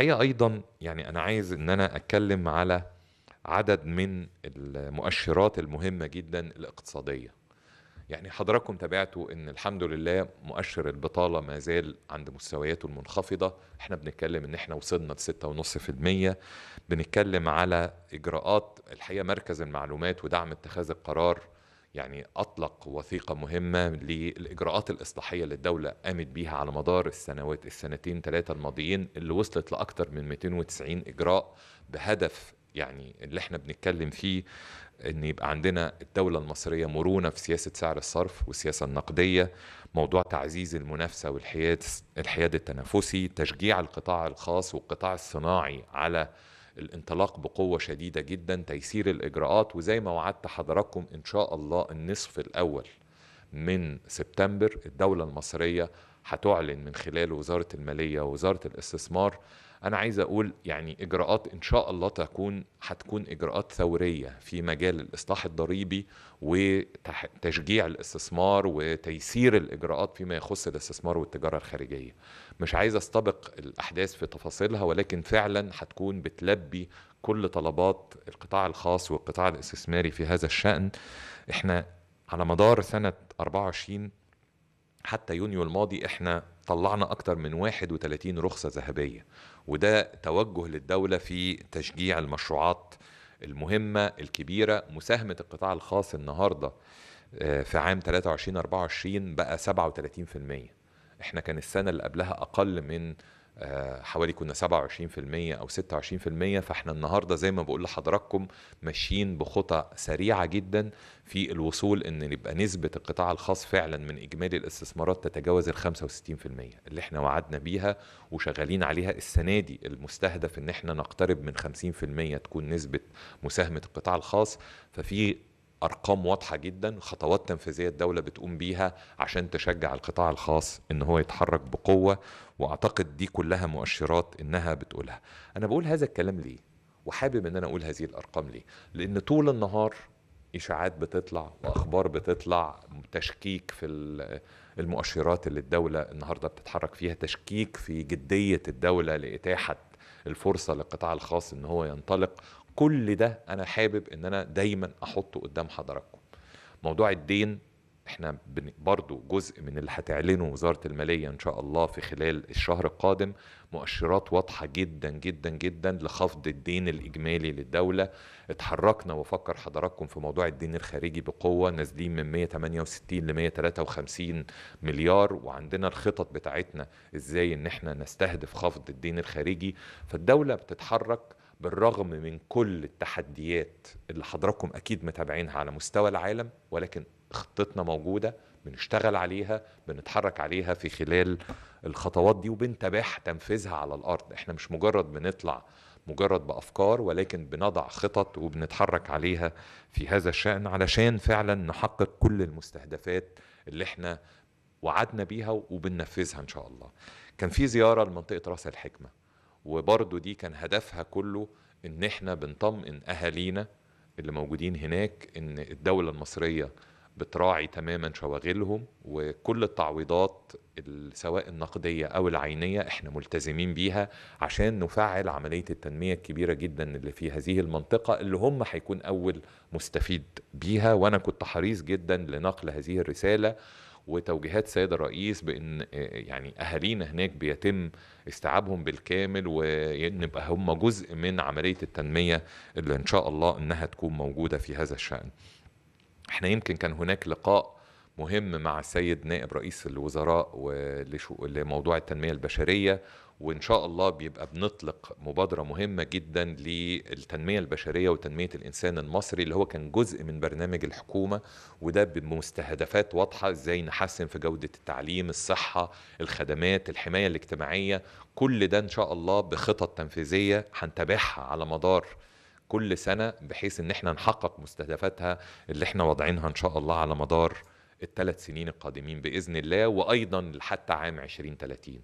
الحقيقه ايضا يعني انا عايز ان انا اتكلم على عدد من المؤشرات المهمه جدا الاقتصاديه يعني حضراتكم تابعتوا ان الحمد لله مؤشر البطاله ما زال عند مستوياته المنخفضه احنا بنتكلم ان احنا وصلنا ل 6.5% بنتكلم على اجراءات الحقيقه مركز المعلومات ودعم اتخاذ القرار يعني أطلق وثيقة مهمة للإجراءات الإصلاحية اللي الدولة قامت بيها على مدار السنوات السنتين ثلاثة الماضيين اللي وصلت لأكثر من 290 إجراء بهدف يعني اللي احنا بنتكلم فيه ان يبقى عندنا الدولة المصرية مرونة في سياسة سعر الصرف والسياسة النقدية موضوع تعزيز المنافسة والحياد الحياد التنافسي تشجيع القطاع الخاص والقطاع الصناعي على الانطلاق بقوة شديدة جدا تيسير الإجراءات وزي ما وعدت حضراتكم إن شاء الله النصف الأول من سبتمبر الدولة المصرية هتعلن من خلال وزاره الماليه ووزاره الاستثمار انا عايز اقول يعني اجراءات ان شاء الله تكون هتكون اجراءات ثوريه في مجال الاصلاح الضريبي وتشجيع الاستثمار وتيسير الاجراءات فيما يخص الاستثمار والتجاره الخارجيه مش عايز استبق الاحداث في تفاصيلها ولكن فعلا هتكون بتلبي كل طلبات القطاع الخاص والقطاع الاستثماري في هذا الشأن احنا على مدار سنة 24 حتى يونيو الماضي احنا طلعنا اكتر من 31 رخصه ذهبيه وده توجه للدوله في تشجيع المشروعات المهمه الكبيره مساهمه القطاع الخاص النهارده آه، في عام 23 24 بقى 37% احنا كان السنه اللي قبلها اقل من آه، حوالي كنا 27% او 26% فاحنا النهارده زي ما بقول لحضراتكم ماشيين بخطى سريعه جدا في الوصول ان يبقى نسبه القطاع الخاص فعلا من اجمالي الاستثمارات تتجاوز ال 65% اللي احنا وعدنا بيها وشغالين عليها السنه دي المستهدف ان احنا نقترب من 50% تكون نسبه مساهمه القطاع الخاص ففي ارقام واضحه جدا خطوات تنفيذيه الدوله بتقوم بيها عشان تشجع القطاع الخاص ان هو يتحرك بقوه واعتقد دي كلها مؤشرات انها بتقولها انا بقول هذا الكلام ليه وحابب ان انا اقول هذه الارقام ليه لان طول النهار اشاعات بتطلع واخبار بتطلع تشكيك في المؤشرات اللي الدوله النهارده بتتحرك فيها تشكيك في جديه الدوله لاتاحه الفرصه للقطاع الخاص ان هو ينطلق كل ده انا حابب ان انا دايما احطه قدام حضراتكم موضوع الدين احنا برضو جزء من اللي هتعلنه وزاره الماليه ان شاء الله في خلال الشهر القادم مؤشرات واضحه جدا جدا جدا لخفض الدين الاجمالي للدوله اتحركنا وفكر حضراتكم في موضوع الدين الخارجي بقوه نازلين من 168 ل 153 مليار وعندنا الخطط بتاعتنا ازاي ان احنا نستهدف خفض الدين الخارجي فالدوله بتتحرك بالرغم من كل التحديات اللي حضراتكم اكيد متابعينها على مستوى العالم ولكن خطتنا موجودة بنشتغل عليها بنتحرك عليها في خلال الخطوات دي وبنتابعها تنفيذها على الأرض احنا مش مجرد بنطلع مجرد بأفكار ولكن بنضع خطط وبنتحرك عليها في هذا الشأن علشان فعلا نحقق كل المستهدفات اللي احنا وعدنا بيها وبننفذها إن شاء الله كان في زيارة لمنطقة رأس الحكمة وبرضو دي كان هدفها كله ان احنا بنطمئن اهالينا اللي موجودين هناك ان الدولة المصرية بتراعي تماما شواغلهم وكل التعويضات سواء النقديه او العينيه احنا ملتزمين بيها عشان نفعل عمليه التنميه الكبيره جدا اللي في هذه المنطقه اللي هم هيكون اول مستفيد بيها وانا كنت حريص جدا لنقل هذه الرساله وتوجيهات سيد الرئيس بان يعني اهالينا هناك بيتم استيعابهم بالكامل ونبقى هم جزء من عمليه التنميه اللي ان شاء الله انها تكون موجوده في هذا الشان. احنا يمكن كان هناك لقاء مهم مع السيد نائب رئيس الوزراء لموضوع التنميه البشريه وان شاء الله بيبقى بنطلق مبادره مهمه جدا للتنميه البشريه وتنميه الانسان المصري اللي هو كان جزء من برنامج الحكومه وده بمستهدفات واضحه ازاي نحسن في جوده التعليم الصحه الخدمات الحمايه الاجتماعيه كل ده ان شاء الله بخطط تنفيذيه هنتابعها على مدار كل سنه بحيث ان احنا نحقق مستهدفاتها اللي احنا واضعينها ان شاء الله على مدار الثلاث سنين القادمين باذن الله وايضا حتى عام 2030